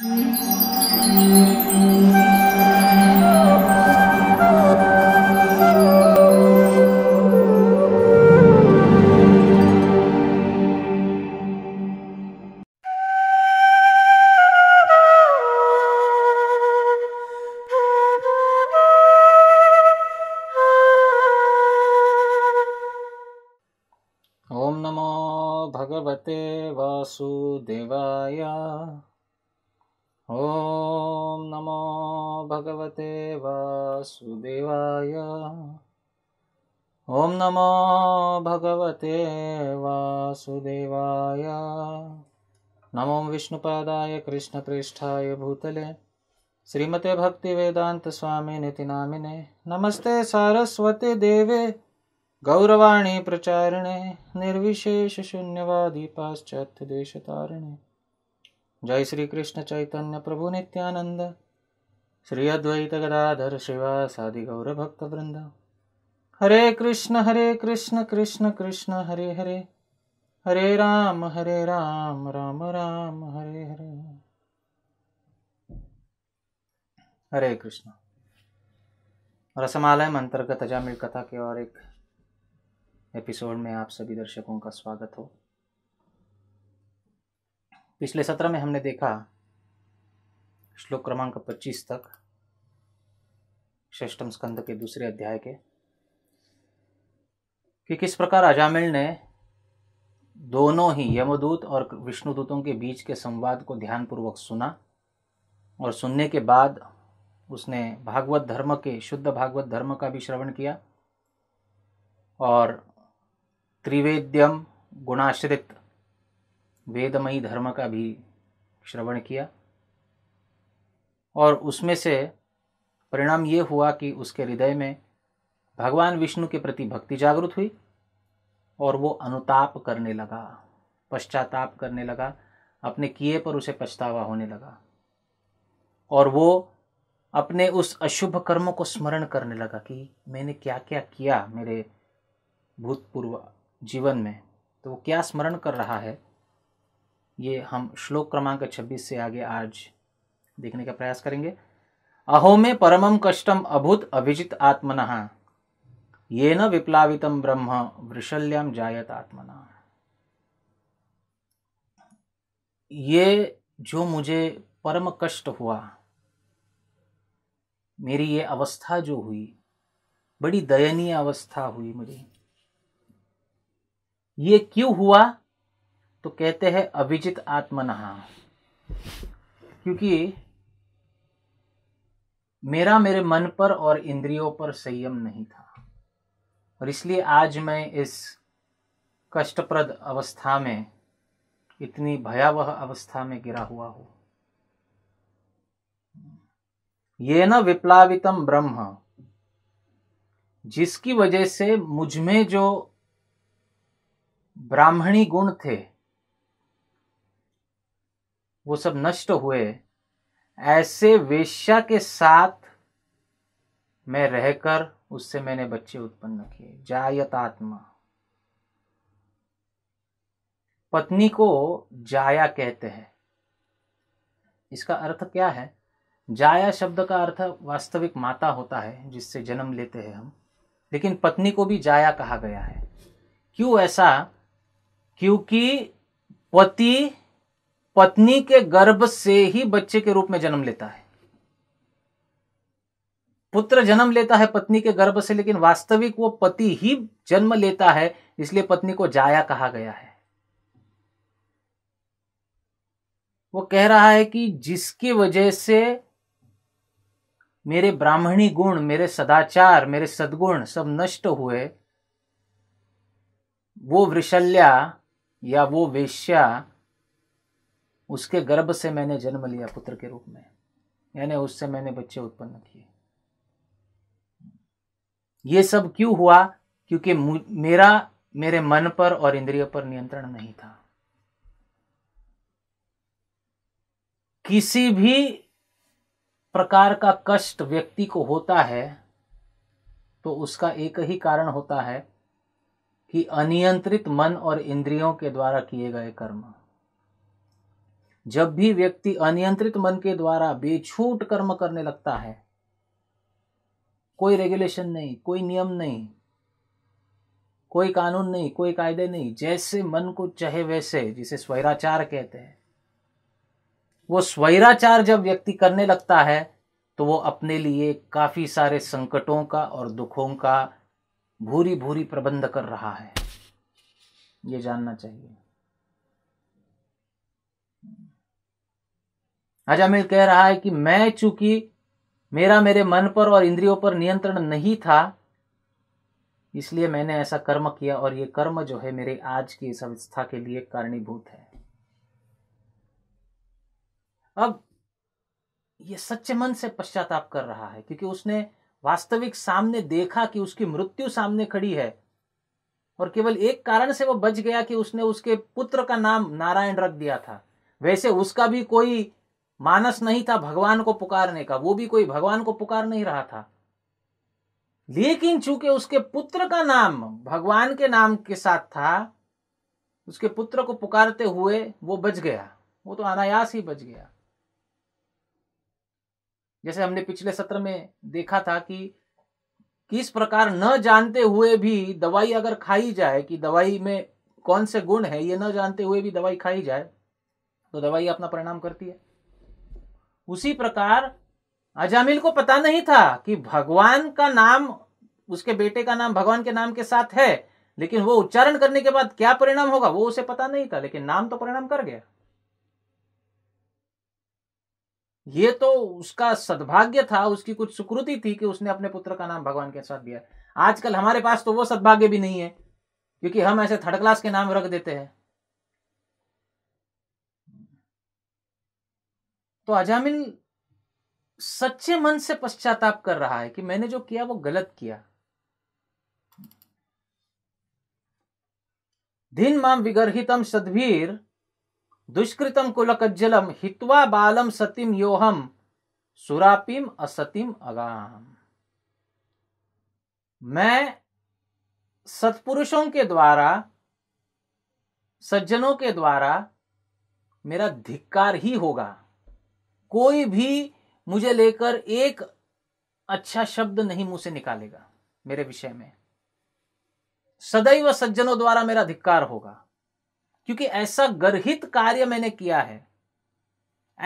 Thank you. विष्णुपादाय कृष्णप्रेष्ठाय भूतले श्रीमते भक्तिवेदान्तस्वामिनिति नामिने नमस्ते सारस्वते देवे गौरवाणी प्रचारिणे निर्विशेषशून्यवादी जय श्री कृष्ण चैतन्य प्रभु नित्यानंद श्री अद्वैत गदाधर शिवासादि गौरभक्तवृंद हरे कृष्ण हरे कृष्ण कृष्ण कृष्ण हरे हरे हरे राम हरे राम राम राम हरे हरे हरे कृष्णा रसमालय मंत्र का तजामिल कथा के और एक एपिसोड में आप सभी दर्शकों का स्वागत हो पिछले सत्र में हमने देखा श्लोक क्रमांक 25 तक षष्टम स्कंद के दूसरे अध्याय के कि किस प्रकार अजामिल ने दोनों ही यमदूत और विष्णुदूतों के बीच के संवाद को ध्यानपूर्वक सुना और सुनने के बाद उसने भागवत धर्म के शुद्ध भागवत धर्म का भी श्रवण किया और त्रिवेद्यम गुणाश्रित वेदमयी धर्म का भी श्रवण किया और उसमें से परिणाम ये हुआ कि उसके हृदय में भगवान विष्णु के प्रति भक्ति जागृत हुई और वो अनुताप करने लगा पश्चाताप करने लगा अपने किए पर उसे पछतावा होने लगा और वो अपने उस अशुभ कर्मों को स्मरण करने लगा कि मैंने क्या क्या किया मेरे भूतपूर्व जीवन में तो वो क्या स्मरण कर रहा है ये हम श्लोक क्रमांक 26 से आगे आज देखने का प्रयास करेंगे अहो में परमम कष्टम अभूत अभिजित आत्मना ये न विप्लावित ब्रह्म वृषल्याम जायत आत्मना ये जो मुझे परम कष्ट हुआ मेरी ये अवस्था जो हुई बड़ी दयनीय अवस्था हुई मुझे ये क्यों हुआ तो कहते हैं अभिजित आत्मनहा क्योंकि मेरा मेरे मन पर और इंद्रियों पर संयम नहीं था और इसलिए आज मैं इस कष्टप्रद अवस्था में इतनी भयावह अवस्था में गिरा हुआ हूं ये न विप्लावितम ब्रह्म जिसकी वजह से मुझ में जो ब्राह्मणी गुण थे वो सब नष्ट हुए ऐसे वेश्या के साथ मैं रहकर उससे मैंने बच्चे उत्पन्न किए जायत आत्मा पत्नी को जाया कहते हैं इसका अर्थ क्या है जाया शब्द का अर्थ वास्तविक माता होता है जिससे जन्म लेते हैं हम लेकिन पत्नी को भी जाया कहा गया है क्यों ऐसा क्योंकि पति पत्नी के गर्भ से ही बच्चे के रूप में जन्म लेता है पुत्र जन्म लेता है पत्नी के गर्भ से लेकिन वास्तविक वो पति ही जन्म लेता है इसलिए पत्नी को जाया कहा गया है वो कह रहा है कि जिसकी वजह से मेरे ब्राह्मणी गुण मेरे सदाचार मेरे सद्गुण सब नष्ट हुए वो वृशल्या या वो वेश्या उसके गर्भ से मैंने जन्म लिया पुत्र के रूप में यानी उससे मैंने बच्चे उत्पन्न किए ये सब क्यों हुआ क्योंकि मेरा मेरे मन पर और इंद्रियों पर नियंत्रण नहीं था किसी भी प्रकार का कष्ट व्यक्ति को होता है तो उसका एक ही कारण होता है कि अनियंत्रित मन और इंद्रियों के द्वारा किए गए कर्म जब भी व्यक्ति अनियंत्रित मन के द्वारा बेछूट कर्म करने लगता है कोई रेगुलेशन नहीं कोई नियम नहीं कोई कानून नहीं कोई कायदे नहीं जैसे मन को चाहे वैसे जिसे स्वैराचार कहते हैं वो स्वैराचार जब व्यक्ति करने लगता है तो वो अपने लिए काफ़ी सारे संकटों का और दुखों का भूरी भूरी प्रबंध कर रहा है ये जानना चाहिए आज अमिर कह रहा है कि मैं चूंकि मेरा मेरे मन पर और इंद्रियों पर नियंत्रण नहीं था इसलिए मैंने ऐसा कर्म किया और ये कर्म जो है मेरे आज की इस अवस्था के लिए कारणीभूत है अब ये सच्चे मन से पश्चाताप कर रहा है क्योंकि उसने वास्तविक सामने देखा कि उसकी मृत्यु सामने खड़ी है और केवल एक कारण से वो बच गया कि उसने उसके पुत्र का नाम नारायण रख दिया था वैसे उसका भी कोई मानस नहीं था भगवान को पुकारने का वो भी कोई भगवान को पुकार नहीं रहा था लेकिन चूंकि उसके पुत्र का नाम भगवान के नाम के साथ था उसके पुत्र को पुकारते हुए वो बच गया वो तो अनायास ही बच गया जैसे हमने पिछले सत्र में देखा था कि किस प्रकार न जानते हुए भी दवाई अगर खाई जाए कि दवाई में कौन से गुण है ये न जानते हुए भी दवाई खाई जाए तो दवाई अपना परिणाम करती है उसी प्रकार अजामिल को पता नहीं था कि भगवान का नाम उसके बेटे का नाम भगवान के नाम के साथ है लेकिन वो उच्चारण करने के बाद क्या परिणाम होगा वो उसे पता नहीं था लेकिन नाम तो परिणाम कर गया ये तो उसका सद्भाग्य था उसकी कुछ सुकृति थी कि उसने अपने पुत्र का नाम भगवान के साथ दिया आजकल हमारे पास तो वो सद्भाग्य भी नहीं है क्योंकि हम ऐसे थर्ड क्लास के नाम रख देते हैं तो अजामिल सच्चे मन से पश्चाताप कर रहा है कि मैंने जो किया वो गलत किया धीन माम विगर्हितम सदवीर दुष्कृतम कुलकज्जलम हितवा बालम सतीम योहम सुरापिम असतिम अगाम मैं सत्पुरुषों के द्वारा सज्जनों के द्वारा मेरा धिक्कार ही होगा कोई भी मुझे लेकर एक अच्छा शब्द नहीं मुंह से निकालेगा मेरे विषय में सदैव सज्जनों द्वारा मेरा धिक्कार होगा क्योंकि ऐसा गर्हित कार्य मैंने किया है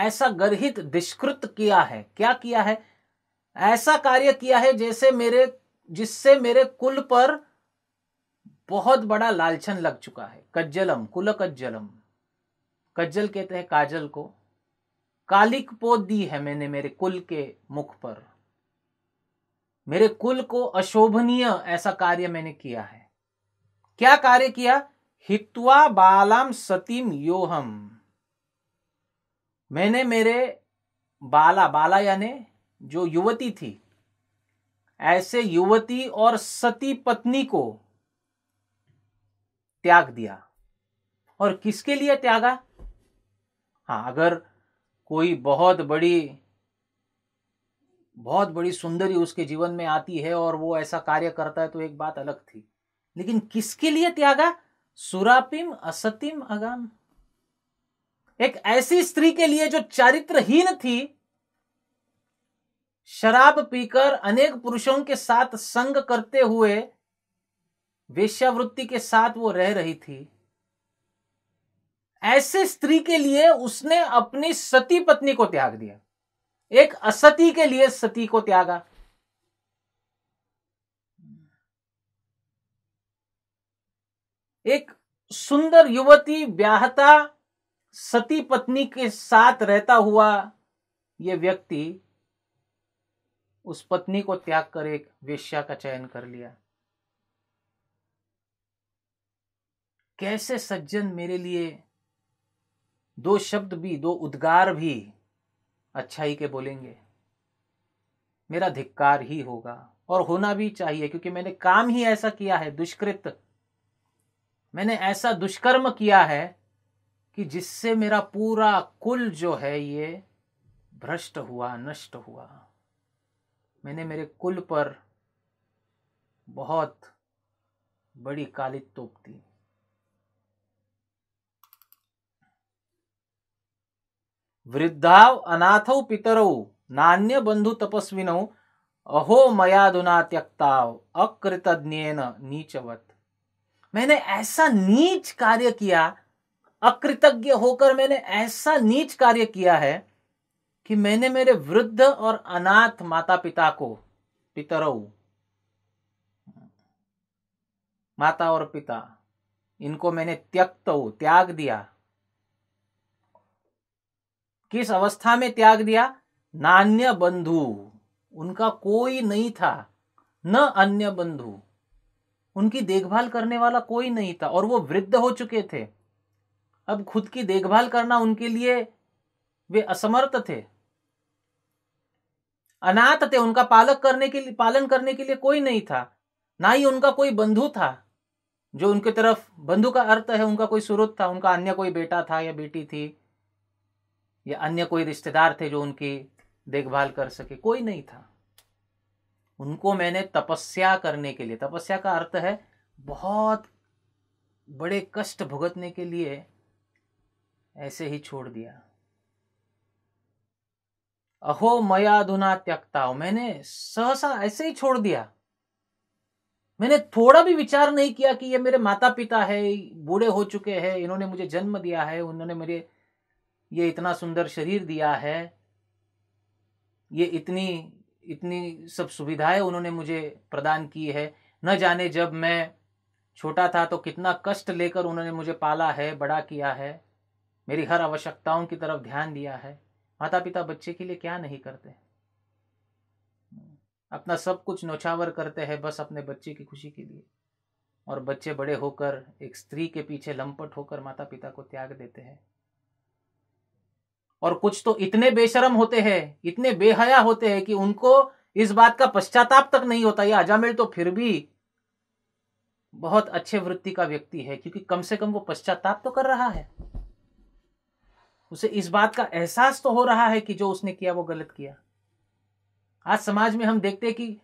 ऐसा गर्हित दुष्कृत किया है क्या किया है ऐसा कार्य किया है जैसे मेरे जिससे मेरे कुल पर बहुत बड़ा लालछन लग चुका है कज्जलम कुल कज्जलम कज्जल कहते हैं काजल को कालिक पोत दी है मैंने मेरे कुल के मुख पर मेरे कुल को अशोभनीय ऐसा कार्य मैंने किया है क्या कार्य किया हित्वा बालाम सतीम योहम मैंने मेरे बाला बाला यानी जो युवती थी ऐसे युवती और सती पत्नी को त्याग दिया और किसके लिए त्यागा हाँ अगर कोई बहुत बड़ी बहुत बड़ी सुंदरी उसके जीवन में आती है और वो ऐसा कार्य करता है तो एक बात अलग थी लेकिन किसके लिए त्यागा सुरापिम असतिम अगाम एक ऐसी स्त्री के लिए जो चारित्रहीन थी शराब पीकर अनेक पुरुषों के साथ संग करते हुए वेश्यावृत्ति के साथ वो रह रही थी ऐसे स्त्री के लिए उसने अपनी सती पत्नी को त्याग दिया एक असती के लिए सती को त्यागा एक सुंदर युवती व्याहता सती पत्नी के साथ रहता हुआ यह व्यक्ति उस पत्नी को त्याग कर एक वेश्या का चयन कर लिया कैसे सज्जन मेरे लिए दो शब्द भी दो उद्गार भी अच्छाई के बोलेंगे मेरा धिक्कार ही होगा और होना भी चाहिए क्योंकि मैंने काम ही ऐसा किया है दुष्कृत मैंने ऐसा दुष्कर्म किया है कि जिससे मेरा पूरा कुल जो है ये भ्रष्ट हुआ नष्ट हुआ मैंने मेरे कुल पर बहुत बड़ी काली तोप दी वृद्धाव अनाथौ पितरौ नान्य बंधु तपस्विनौ अहो मयादुना त्यक्ताव अकृतज्ञेन नीचवत मैंने ऐसा नीच कार्य किया अकृतज्ञ होकर मैंने ऐसा नीच कार्य किया है कि मैंने मेरे वृद्ध और अनाथ माता पिता को पितरऊ माता और पिता इनको मैंने त्यक्त त्याग दिया किस अवस्था में त्याग दिया नान्य बंधु उनका कोई नहीं था न अन्य बंधु उनकी देखभाल करने वाला कोई नहीं था और वो वृद्ध हो चुके थे अब खुद की देखभाल करना उनके लिए वे असमर्थ थे अनाथ थे उनका पालक करने के लिए पालन करने के लिए कोई नहीं था ना ही उनका कोई बंधु था जो उनके तरफ बंधु का अर्थ है उनका कोई स्रोत था उनका अन्य कोई बेटा था या बेटी थी या अन्य कोई रिश्तेदार थे जो उनकी देखभाल कर सके कोई नहीं था उनको मैंने तपस्या करने के लिए तपस्या का अर्थ है बहुत बड़े कष्ट भुगतने के लिए ऐसे ही छोड़ दिया अहो मयाधुना त्यक्ताओ मैंने सहसा ऐसे ही छोड़ दिया मैंने थोड़ा भी विचार नहीं किया कि ये मेरे माता पिता है बूढ़े हो चुके हैं इन्होंने मुझे जन्म दिया है उन्होंने मेरे ये इतना सुंदर शरीर दिया है ये इतनी इतनी सब सुविधाएं उन्होंने मुझे प्रदान की है न जाने जब मैं छोटा था तो कितना कष्ट लेकर उन्होंने मुझे पाला है बड़ा किया है मेरी हर आवश्यकताओं की तरफ ध्यान दिया है माता पिता बच्चे के लिए क्या नहीं करते अपना सब कुछ नौछावर करते हैं बस अपने बच्चे की खुशी के लिए और बच्चे बड़े होकर एक स्त्री के पीछे लंपट होकर माता पिता को त्याग देते हैं और कुछ तो इतने बेशरम होते हैं इतने बेहया होते हैं कि उनको इस बात का पश्चाताप तक नहीं होता ये अजामिल तो फिर भी बहुत अच्छे वृत्ति का व्यक्ति है क्योंकि कम से कम वो पश्चाताप तो कर रहा है उसे इस बात का एहसास तो हो रहा है कि जो उसने किया वो गलत किया आज समाज में हम देखते हैं कि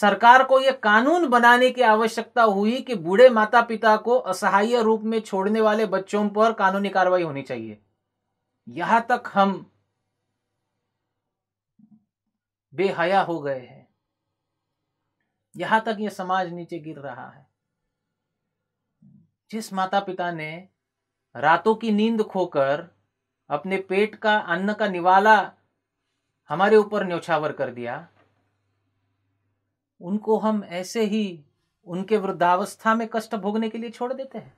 सरकार को यह कानून बनाने की आवश्यकता हुई कि बूढ़े माता पिता को असहाय रूप में छोड़ने वाले बच्चों पर कानूनी कार्रवाई होनी चाहिए यहां तक हम बेहया हो गए हैं यहां तक ये समाज नीचे गिर रहा है जिस माता पिता ने रातों की नींद खोकर अपने पेट का अन्न का निवाला हमारे ऊपर न्योछावर कर दिया उनको हम ऐसे ही उनके वृद्धावस्था में कष्ट भोगने के लिए छोड़ देते हैं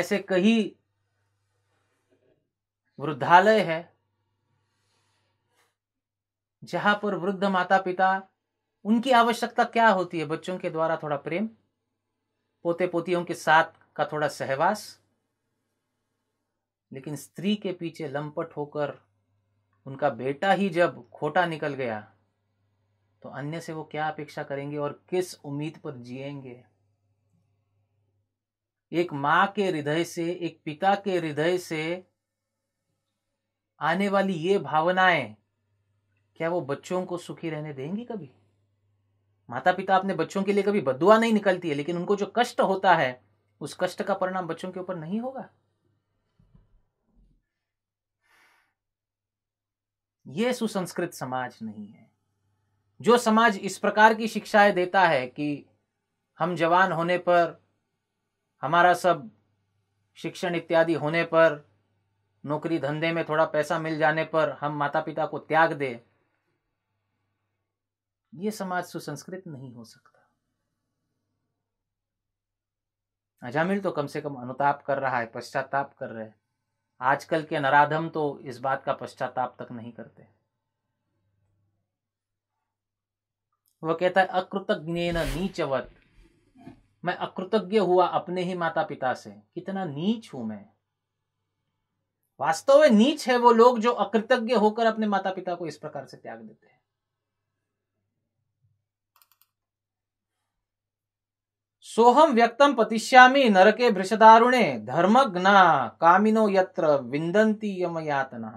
ऐसे कई वृद्धालय है जहां पर वृद्ध माता पिता उनकी आवश्यकता क्या होती है बच्चों के द्वारा थोड़ा प्रेम पोते पोतियों के साथ का थोड़ा सहवास लेकिन स्त्री के पीछे लंपट होकर उनका बेटा ही जब खोटा निकल गया तो अन्य से वो क्या अपेक्षा करेंगे और किस उम्मीद पर जिएंगे एक माँ के हृदय से एक पिता के हृदय से आने वाली ये भावनाएं क्या वो बच्चों को सुखी रहने देंगी कभी माता पिता अपने बच्चों के लिए कभी बदुआ नहीं निकलती है लेकिन उनको जो कष्ट होता है उस कष्ट का परिणाम बच्चों के ऊपर नहीं होगा यह सुसंस्कृत समाज नहीं है जो समाज इस प्रकार की शिक्षाएं देता है कि हम जवान होने पर हमारा सब शिक्षण इत्यादि होने पर नौकरी धंधे में थोड़ा पैसा मिल जाने पर हम माता पिता को त्याग दे ये समाज सुसंस्कृत नहीं हो सकता अजामिल तो कम से कम अनुताप कर रहा है पश्चाताप कर रहे हैं आजकल के नराधम तो इस बात का पश्चाताप तक नहीं करते वह कहता है अकृतज्ञ नीचवत मैं अकृतज्ञ हुआ अपने ही माता पिता से कितना नीच हूं मैं वास्तव में नीच है वो लोग जो अकृतज्ञ होकर अपने माता पिता को इस प्रकार से त्याग देते हैं सोहम व्यक्तम पतिष्यामी नरके भृषदारुणे धर्मग्ना कामिनो यत्र विंदंती यम यातना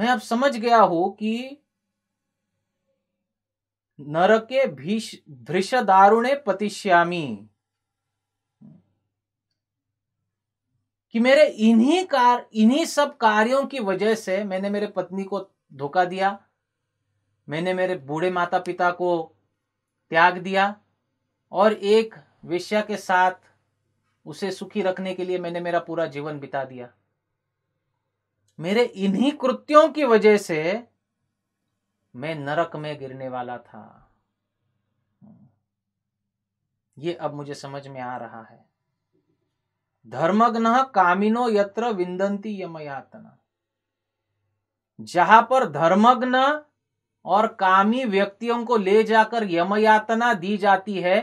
मैं अब समझ गया हूं कि नरके भीष भृषदारुणे पतिष्यामी कि मेरे इन्हीं कार इन्हीं सब कार्यों की वजह से मैंने मेरे पत्नी को धोखा दिया मैंने मेरे बूढ़े माता पिता को त्याग दिया और एक वेश्या के साथ उसे सुखी रखने के लिए मैंने मेरा पूरा जीवन बिता दिया मेरे इन्हीं कृत्यों की वजह से मैं नरक में गिरने वाला था ये अब मुझे समझ में आ रहा है धर्मग्न कामिनो यत्र विंदंती यमयातना जहां पर धर्मग्न और कामी व्यक्तियों को ले जाकर यमयातना दी जाती है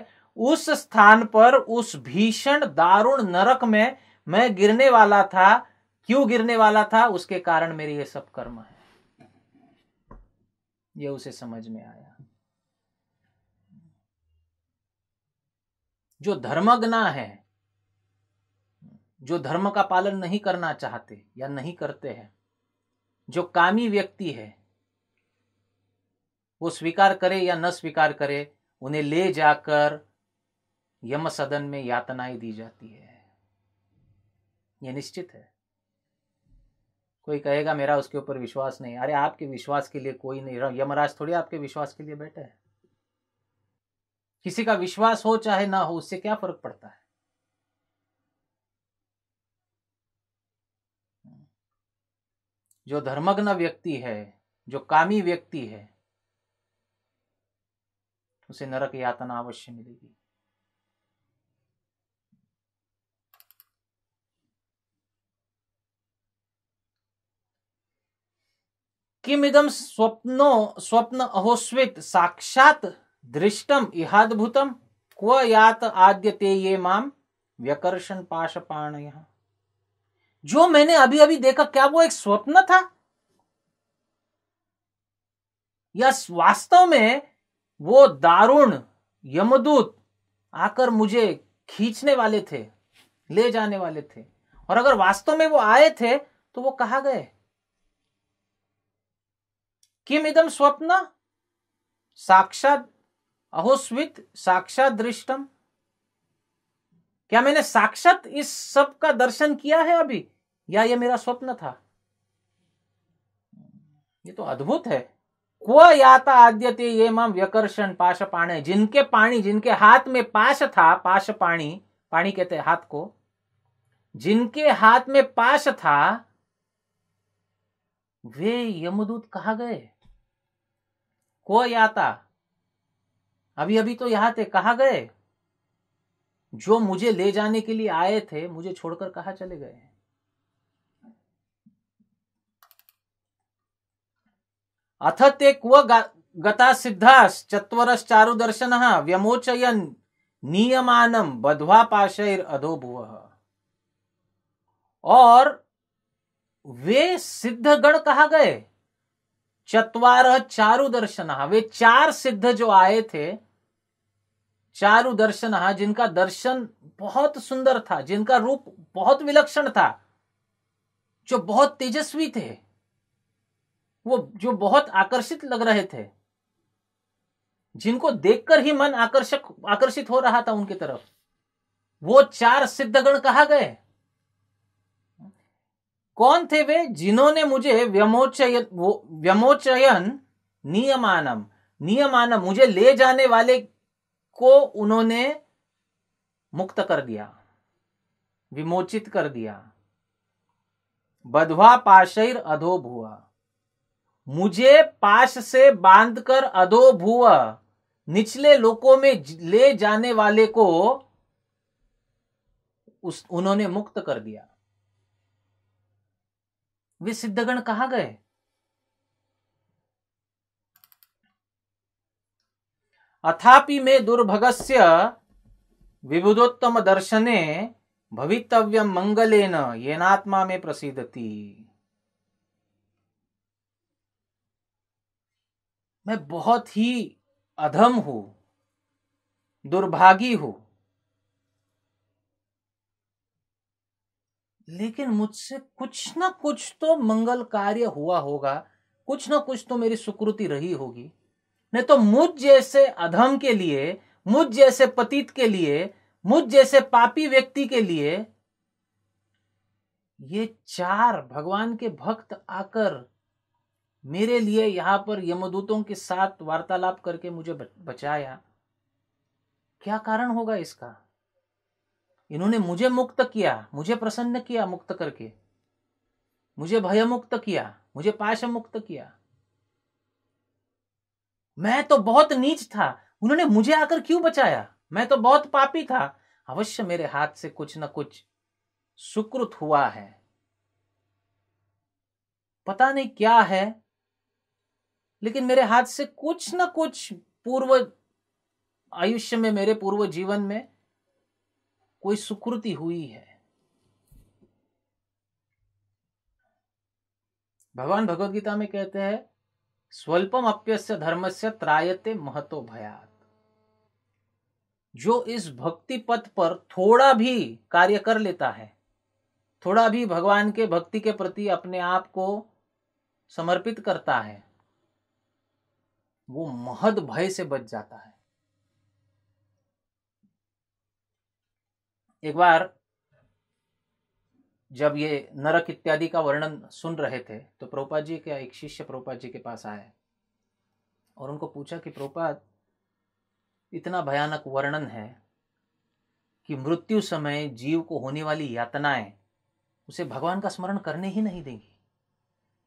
उस स्थान पर उस भीषण दारुण नरक में मैं गिरने वाला था क्यों गिरने वाला था उसके कारण मेरे ये सब कर्म है ये उसे समझ में आया जो धर्मग्ना है जो धर्म का पालन नहीं करना चाहते या नहीं करते हैं जो कामी व्यक्ति है वो स्वीकार करे या न स्वीकार करे उन्हें ले जाकर यम सदन में यातनाएं दी जाती है यह निश्चित है कोई कहेगा मेरा उसके ऊपर विश्वास नहीं अरे आपके विश्वास के लिए कोई नहीं यमराज थोड़ी आपके विश्वास के लिए बैठे हैं किसी का विश्वास हो चाहे ना हो उससे क्या फर्क पड़ता है जो धर्मग्न व्यक्ति है जो कामी व्यक्ति है उसे नरक यातना अवश्य मिलेगी किमिदम स्वप्नो स्वप्न अहोस्वित साक्षात दृष्टम इहादूतम क्व यात आद्य ये माम व्यकर्षण पाण यहां जो मैंने अभी अभी देखा क्या वो एक स्वप्न था या वास्तव में वो दारुण यमदूत आकर मुझे खींचने वाले थे ले जाने वाले थे और अगर वास्तव में वो आए थे तो वो कहा गए किम इदम स्वप्न साक्षात अहोस्वित साक्षात दृष्टम क्या मैंने साक्षात इस सब का दर्शन किया है अभी या ये मेरा स्वप्न था ये तो अद्भुत है क्व याता आद्यते ये मम व्यकर्षण पाश पाणे जिनके पानी जिनके हाथ में पाश था पाश पाणी पानी कहते हाथ को जिनके हाथ में पाश था वे यमदूत कहा गए को याता अभी अभी तो यहां थे कहा गए जो मुझे ले जाने के लिए आए थे मुझे छोड़कर कहा चले गए हैं अथ ते क्व गता सिद्धास चत्वरश्चारु दर्शन व्यमोचयन नियमानम बध्वा अधो भुव और वे सिद्धगण कहा गए चतवार चारु दर्शन वे चार सिद्ध जो आए थे चारु दर्शन जिनका दर्शन बहुत सुंदर था जिनका रूप बहुत विलक्षण था जो बहुत तेजस्वी थे वो जो बहुत आकर्षित लग रहे थे जिनको देखकर ही मन आकर्षक आकर्षित हो रहा था उनकी तरफ वो चार सिद्धगण कहा गए कौन थे वे जिन्होंने मुझे व्यमोचयन व्यमोचयन नियमानम नियमानम मुझे ले जाने वाले को उन्होंने मुक्त कर दिया विमोचित कर दिया बधवा पाशैर अधोभुआ मुझे पास से बांधकर अधो भूव निचले लोकों में ले जाने वाले को उस उन्होंने मुक्त कर दिया वे सिद्धगण कहा गए अथापि में दुर्भगस्य विबुदोत्तम दर्शने भवितव्य मंगलेन येनात्मा में प्रसिद्धती मैं बहुत ही अधम हूं दुर्भागी हूं लेकिन मुझसे कुछ ना कुछ तो मंगल कार्य हुआ होगा कुछ ना कुछ तो मेरी सुकृति रही होगी नहीं तो मुझ जैसे अधम के लिए मुझ जैसे पतित के लिए मुझ जैसे पापी व्यक्ति के लिए ये चार भगवान के भक्त आकर मेरे लिए यहां पर यमदूतों के साथ वार्तालाप करके मुझे बचाया क्या कारण होगा इसका इन्होंने मुझे मुक्त किया मुझे प्रसन्न किया मुक्त करके मुझे भय मुक्त किया मुझे पाश मुक्त किया मैं तो बहुत नीच था उन्होंने मुझे आकर क्यों बचाया मैं तो बहुत पापी था अवश्य मेरे हाथ से कुछ ना कुछ सुकृत हुआ है पता नहीं क्या है लेकिन मेरे हाथ से कुछ ना कुछ पूर्व आयुष्य में मेरे पूर्व जीवन में कोई सुकृति हुई है भगवान भगवदगीता में कहते हैं स्वल्पम अप्यस्य धर्म से त्रायते महतो भयात जो इस भक्ति पथ पर थोड़ा भी कार्य कर लेता है थोड़ा भी भगवान के भक्ति के प्रति अपने आप को समर्पित करता है वो महद भय से बच जाता है एक बार जब ये नरक इत्यादि का वर्णन सुन रहे थे तो प्रोपा जी के एक शिष्य प्रोपा जी के पास आए और उनको पूछा कि प्रोपा इतना भयानक वर्णन है कि मृत्यु समय जीव को होने वाली यातनाएं उसे भगवान का स्मरण करने ही नहीं देंगी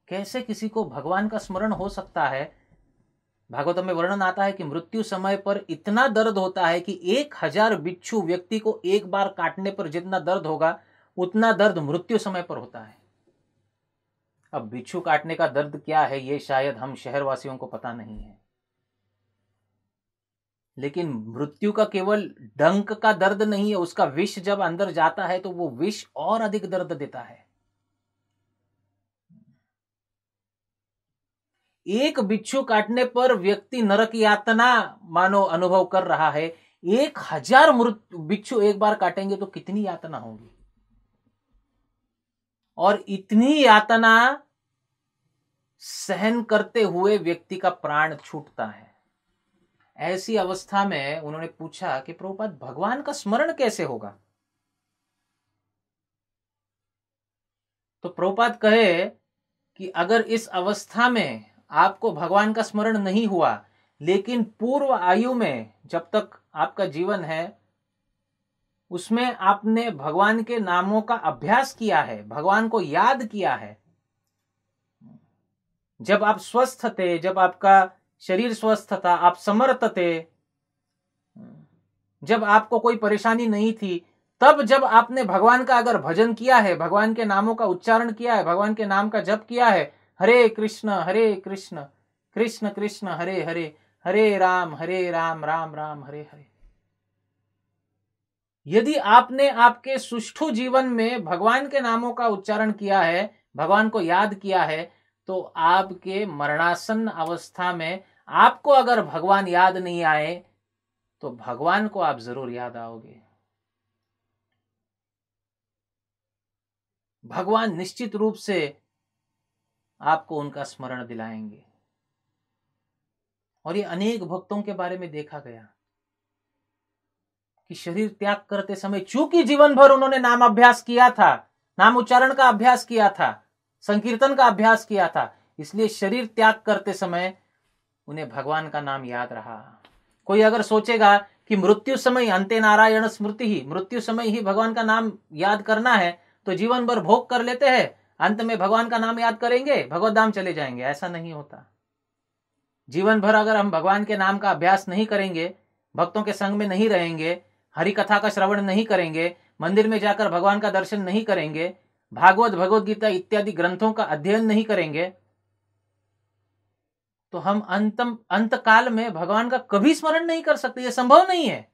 कैसे किसी को भगवान का स्मरण हो सकता है भागवतम में वर्णन आता है कि मृत्यु समय पर इतना दर्द होता है कि एक हजार बिच्छू व्यक्ति को एक बार काटने पर जितना दर्द होगा उतना दर्द मृत्यु समय पर होता है अब बिच्छू काटने का दर्द क्या है ये शायद हम शहरवासियों को पता नहीं है लेकिन मृत्यु का केवल डंक का दर्द नहीं है उसका विष जब अंदर जाता है तो वो विष और अधिक दर्द देता है एक बिच्छू काटने पर व्यक्ति नरक यातना मानो अनुभव कर रहा है एक हजार मृत बिच्छू एक बार काटेंगे तो कितनी यातना होगी और इतनी यातना सहन करते हुए व्यक्ति का प्राण छूटता है ऐसी अवस्था में उन्होंने पूछा कि प्रभुपाद भगवान का स्मरण कैसे होगा तो प्रभुपाद कहे कि अगर इस अवस्था में आपको भगवान का स्मरण नहीं हुआ लेकिन पूर्व आयु में जब तक आपका जीवन है उसमें आपने भगवान के नामों का अभ्यास किया है भगवान को याद किया है जब आप स्वस्थ थे जब आपका शरीर स्वस्थ था आप समर्थ थे जब आपको कोई परेशानी नहीं थी तब जब आपने भगवान का अगर भजन किया है भगवान के नामों का उच्चारण किया है भगवान के नाम का जप किया है हरे कृष्ण हरे कृष्ण कृष्ण कृष्ण हरे हरे हरे राम हरे राम राम राम हरे हरे यदि आपने आपके सुष्ठु जीवन में भगवान के नामों का उच्चारण किया है भगवान को याद किया है तो आपके मरणासन अवस्था में आपको अगर भगवान याद नहीं आए तो भगवान को आप जरूर याद आओगे भगवान निश्चित रूप से आपको उनका स्मरण दिलाएंगे और ये अनेक भक्तों के बारे में देखा गया कि शरीर त्याग करते समय चूंकि जीवन भर उन्होंने नाम अभ्यास किया था नाम उच्चारण का अभ्यास किया था संकीर्तन का अभ्यास किया था इसलिए शरीर त्याग करते समय उन्हें भगवान का नाम याद रहा कोई अगर सोचेगा कि मृत्यु समय अंत्य नारायण स्मृति ही मृत्यु समय ही भगवान का नाम याद करना है तो जीवन भर भोग कर लेते हैं अंत में भगवान का नाम याद करेंगे भगवत धाम चले जाएंगे ऐसा नहीं होता जीवन भर अगर हम भगवान के नाम का अभ्यास नहीं करेंगे भक्तों के संग में नहीं रहेंगे हरि कथा का श्रवण नहीं करेंगे मंदिर में जाकर भगवान का दर्शन नहीं करेंगे भागवत भगवत गीता इत्यादि ग्रंथों का अध्ययन नहीं करेंगे तो हम अंतम अंत काल में भगवान का कभी स्मरण नहीं कर सकते ये संभव नहीं है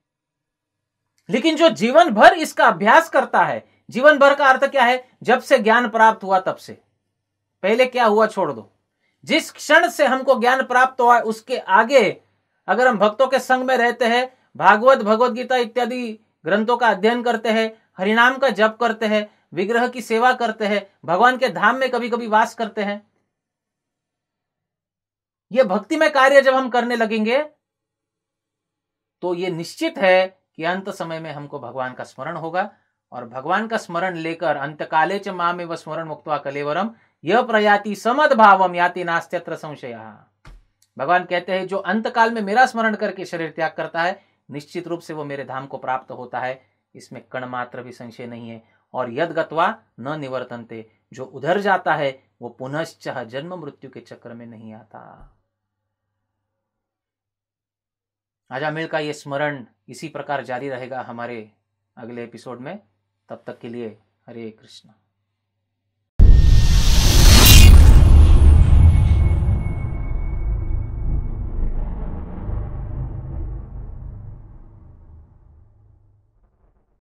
लेकिन जो जीवन भर इसका अभ्यास करता है जीवन भर का अर्थ क्या है जब से ज्ञान प्राप्त हुआ तब से पहले क्या हुआ छोड़ दो जिस क्षण से हमको ज्ञान प्राप्त हुआ उसके आगे अगर हम भक्तों के संग में रहते हैं भागवत भगवत गीता इत्यादि ग्रंथों का अध्ययन करते हैं हरिनाम का जप करते हैं विग्रह की सेवा करते हैं भगवान के धाम में कभी कभी वास करते हैं ये भक्ति में कार्य जब हम करने लगेंगे तो ये निश्चित है कि अंत समय में हमको भगवान का स्मरण होगा और भगवान का स्मरण लेकर अंतकाले च माम एवं स्मरण मुक्तवा कलेवरम यह प्रयाति समद भावम याति नास्त्यत्र संशय भगवान कहते हैं जो अंतकाल में मेरा स्मरण करके शरीर त्याग करता है निश्चित रूप से वो मेरे धाम को प्राप्त होता है इसमें कण मात्र भी संशय नहीं है और यद गत्वा न निवर्तनते जो उधर जाता है वो पुनश्च जन्म मृत्यु के चक्र में नहीं आता आजामिल का ये स्मरण इसी प्रकार जारी रहेगा हमारे अगले एपिसोड में तब तक के लिए हरे कृष्णा